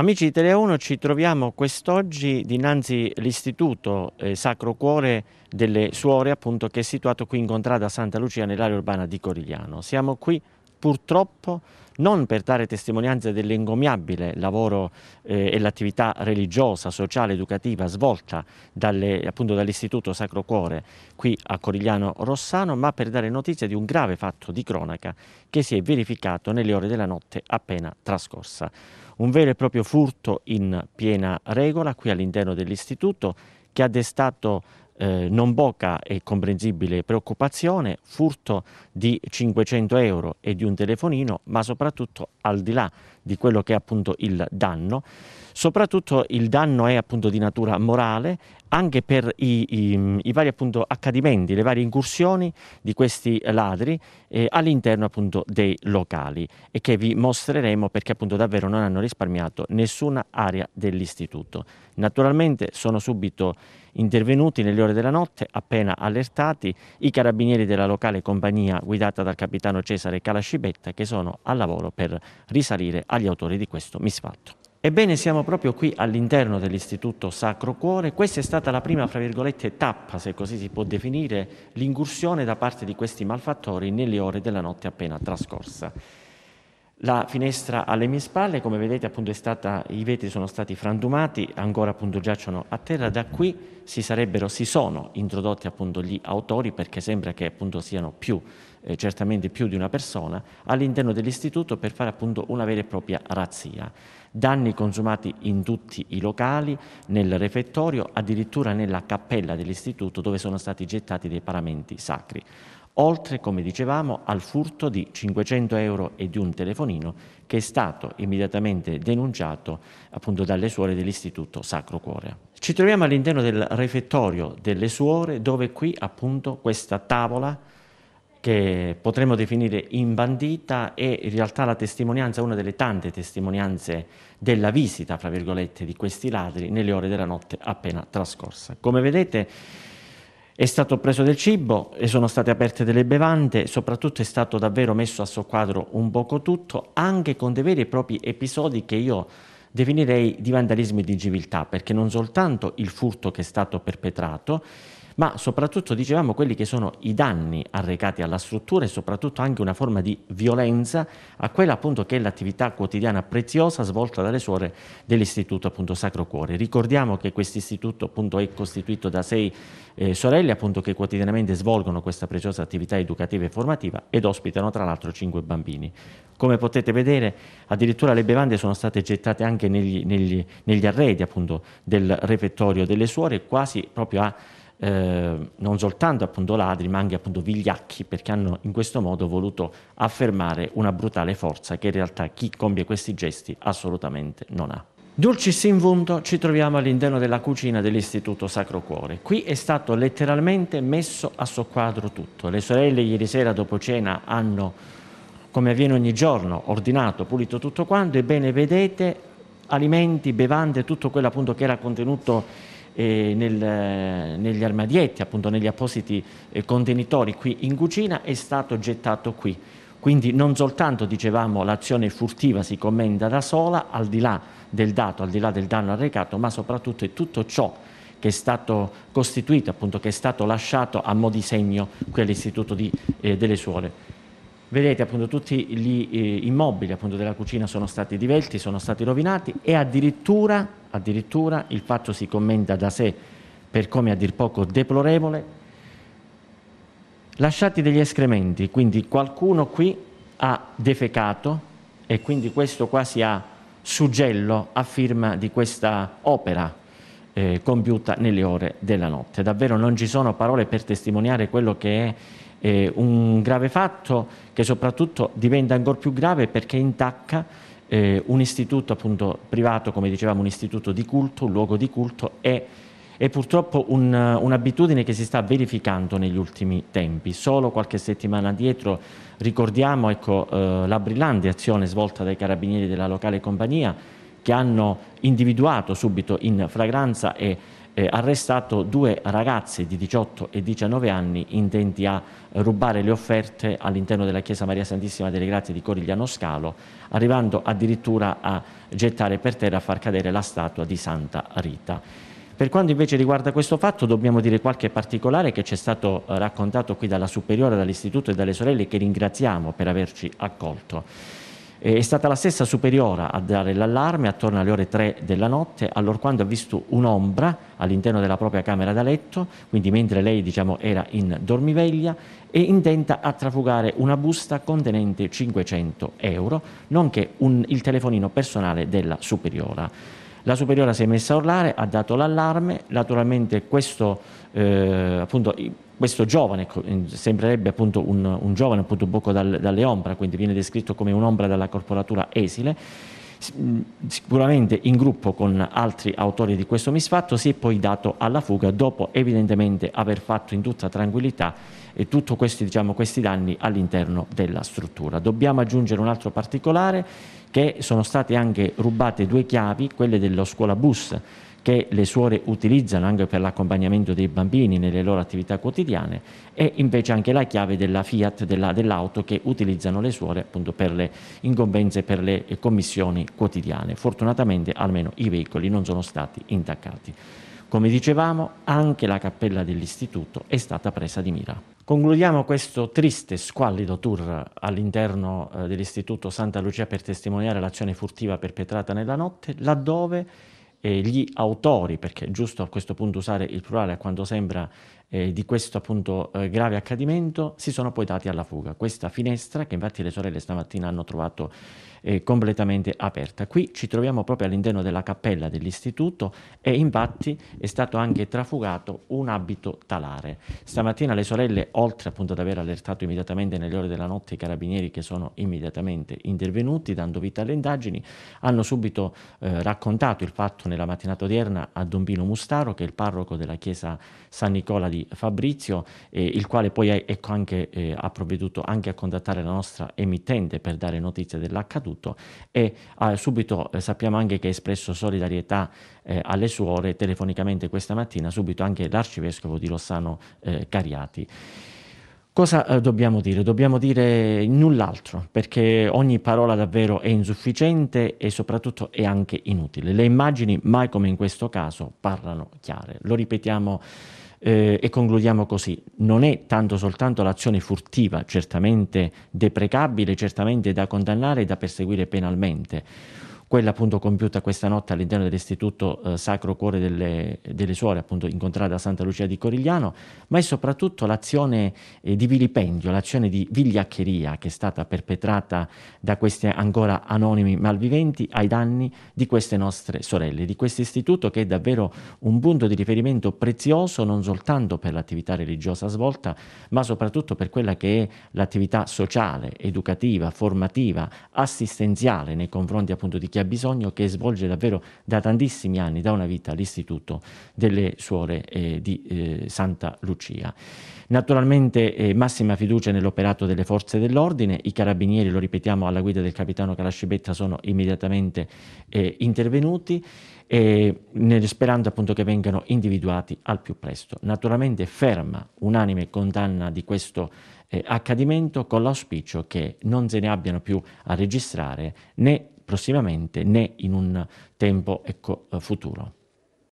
Amici di Tele 1, ci troviamo quest'oggi dinanzi all'Istituto eh, Sacro Cuore delle Suore, appunto, che è situato qui in Contrada Santa Lucia nell'area urbana di Corigliano. Siamo qui purtroppo non per dare testimonianza dell'ingomiabile lavoro eh, e l'attività religiosa, sociale, educativa svolta dalle, appunto dall'Istituto Sacro Cuore qui a Corigliano Rossano, ma per dare notizia di un grave fatto di cronaca che si è verificato nelle ore della notte appena trascorsa. Un vero e proprio furto in piena regola qui all'interno dell'istituto che ha destato eh, non poca e comprensibile preoccupazione, furto di 500 euro e di un telefonino, ma soprattutto al di là di quello che è appunto il danno Soprattutto il danno è appunto di natura morale anche per i, i, i vari appunto accadimenti, le varie incursioni di questi ladri eh, all'interno appunto dei locali e che vi mostreremo perché appunto davvero non hanno risparmiato nessuna area dell'istituto. Naturalmente sono subito intervenuti nelle ore della notte, appena allertati, i carabinieri della locale compagnia guidata dal capitano Cesare Calascibetta che sono al lavoro per risalire agli autori di questo misfatto. Ebbene, siamo proprio qui all'interno dell'Istituto Sacro Cuore. Questa è stata la prima, fra virgolette, tappa, se così si può definire, l'incursione da parte di questi malfattori nelle ore della notte appena trascorsa. La finestra alle mie spalle, come vedete, appunto, stata, i vetri sono stati frantumati, ancora appunto giacciono a terra. Da qui si, si sono introdotti appunto gli autori, perché sembra che appunto siano più, eh, certamente più di una persona, all'interno dell'istituto per fare appunto una vera e propria razzia. Danni consumati in tutti i locali, nel refettorio, addirittura nella cappella dell'istituto dove sono stati gettati dei paramenti sacri oltre, come dicevamo, al furto di 500 euro e di un telefonino che è stato immediatamente denunciato appunto dalle suore dell'Istituto Sacro Cuore. Ci troviamo all'interno del refettorio delle suore dove qui appunto questa tavola che potremmo definire imbandita è in realtà la testimonianza, una delle tante testimonianze della visita, fra virgolette, di questi ladri nelle ore della notte appena trascorsa. Come vedete è stato preso del cibo, sono state aperte delle bevande, soprattutto è stato davvero messo a soqquadro un poco tutto, anche con dei veri e propri episodi che io definirei di vandalismo e di civiltà, perché non soltanto il furto che è stato perpetrato, ma soprattutto dicevamo quelli che sono i danni arrecati alla struttura e soprattutto anche una forma di violenza a quella appunto che è l'attività quotidiana preziosa svolta dalle suore dell'istituto appunto Sacro Cuore. Ricordiamo che questo istituto appunto è costituito da sei eh, sorelle appunto che quotidianamente svolgono questa preziosa attività educativa e formativa ed ospitano tra l'altro cinque bambini. Come potete vedere addirittura le bevande sono state gettate anche negli, negli, negli arredi appunto del refettorio delle suore quasi proprio a eh, non soltanto appunto ladri ma anche appunto vigliacchi perché hanno in questo modo voluto affermare una brutale forza che in realtà chi compie questi gesti assolutamente non ha. Dulcis in Vunto ci troviamo all'interno della cucina dell'Istituto Sacro Cuore. Qui è stato letteralmente messo a soqquadro tutto. Le sorelle ieri sera dopo cena hanno, come avviene ogni giorno, ordinato, pulito tutto quanto. Ebbene, vedete alimenti, bevande, tutto quello appunto che era contenuto eh, nel, negli armadietti, appunto negli appositi eh, contenitori qui in cucina, è stato gettato qui. Quindi non soltanto, dicevamo, l'azione furtiva si commenda da sola, al di là del dato, al di là del danno arrecato, ma soprattutto è tutto ciò che è stato costituito, appunto, che è stato lasciato a mo' di segno qui all'Istituto eh, delle Suore. Vedete appunto tutti gli eh, immobili appunto, della cucina sono stati divelti, sono stati rovinati e addirittura, addirittura il fatto si commenta da sé per come a dir poco deplorevole, lasciati degli escrementi, quindi qualcuno qui ha defecato e quindi questo quasi ha suggello a firma di questa opera eh, compiuta nelle ore della notte. Davvero non ci sono parole per testimoniare quello che è eh, un grave fatto che soprattutto diventa ancora più grave perché intacca eh, un istituto appunto, privato, come dicevamo, un istituto di culto, un luogo di culto e è purtroppo un'abitudine che si sta verificando negli ultimi tempi. Solo qualche settimana dietro ricordiamo ecco, eh, la brillante azione svolta dai carabinieri della locale compagnia che hanno individuato subito in fragranza e eh, arrestato due ragazze di 18 e 19 anni intenti a rubare le offerte all'interno della Chiesa Maria Santissima delle Grazie di Corigliano Scalo, arrivando addirittura a gettare per terra a far cadere la statua di Santa Rita. Per quanto invece riguarda questo fatto, dobbiamo dire qualche particolare che ci è stato eh, raccontato qui dalla superiore, dall'istituto e dalle sorelle che ringraziamo per averci accolto. Eh, è stata la stessa superiora a dare l'allarme attorno alle ore 3 della notte, quando ha visto un'ombra all'interno della propria camera da letto, quindi mentre lei diciamo, era in dormiveglia, e intenta a trafugare una busta contenente 500 euro, nonché un, il telefonino personale della superiora. La superiora si è messa a urlare, ha dato l'allarme, naturalmente questo eh, appunto questo giovane eh, sembrerebbe appunto un, un giovane appunto un poco dal, dalle ombra, quindi viene descritto come un'ombra dalla corporatura esile, mm, sicuramente in gruppo con altri autori di questo misfatto si è poi dato alla fuga dopo evidentemente aver fatto in tutta tranquillità eh, tutti questi, diciamo, questi danni all'interno della struttura. Dobbiamo aggiungere un altro particolare che sono state anche rubate due chiavi, quelle dello scuola bus che le suore utilizzano anche per l'accompagnamento dei bambini nelle loro attività quotidiane e invece anche la chiave della Fiat, della, dell'auto che utilizzano le suore appunto per le incombenze, per le commissioni quotidiane. Fortunatamente almeno i veicoli non sono stati intaccati. Come dicevamo, anche la cappella dell'istituto è stata presa di mira. Concludiamo questo triste, squallido tour all'interno eh, dell'istituto Santa Lucia per testimoniare l'azione furtiva perpetrata nella notte, laddove eh, gli autori, perché è giusto a questo punto usare il plurale a quanto sembra eh, di questo appunto eh, grave accadimento si sono poi dati alla fuga. Questa finestra, che infatti le sorelle stamattina hanno trovato eh, completamente aperta. Qui ci troviamo proprio all'interno della cappella dell'istituto e infatti è stato anche trafugato un abito talare. Stamattina le sorelle, oltre appunto ad aver allertato immediatamente nelle ore della notte i carabinieri che sono immediatamente intervenuti dando vita alle indagini, hanno subito eh, raccontato il fatto nella mattinata odierna a Don Pino Mustaro, che è il parroco della chiesa San Nicola di di Fabrizio, eh, il quale poi è, è ecco, anche, eh, ha provveduto anche a contattare la nostra emittente per dare notizie dell'accaduto e eh, subito eh, sappiamo anche che ha espresso solidarietà eh, alle suore telefonicamente questa mattina, subito anche l'arcivescovo di Rossano Cariati. Cosa dobbiamo dire? Dobbiamo dire null'altro, perché ogni parola davvero è insufficiente e soprattutto è anche inutile. Le immagini, mai come in questo caso, parlano chiare. Lo ripetiamo eh, e concludiamo così, non è tanto soltanto l'azione furtiva, certamente deprecabile, certamente da condannare e da perseguire penalmente quella appunto compiuta questa notte all'interno dell'Istituto eh, Sacro Cuore delle, delle, Suore, appunto incontrata da Santa Lucia di Corigliano, ma è soprattutto l'azione eh, di vilipendio, l'azione di vigliaccheria che è stata perpetrata da questi ancora anonimi malviventi ai danni di queste nostre sorelle, di questo istituto che è davvero un punto di riferimento prezioso non soltanto per l'attività religiosa svolta, ma soprattutto per quella che è l'attività sociale, educativa, formativa, assistenziale nei confronti appunto di chi che ha bisogno, che svolge davvero da tantissimi anni, da una vita, l'istituto delle suore eh, di eh, Santa Lucia. Naturalmente eh, massima fiducia nell'operato delle forze dell'ordine, i carabinieri, lo ripetiamo, alla guida del capitano Calascibetta sono immediatamente eh, intervenuti e eh, sperando appunto che vengano individuati al più presto. Naturalmente ferma unanime condanna di questo eh, accadimento con l'auspicio che non se ne abbiano più a registrare né prossimamente né in un tempo ecco, eh, futuro.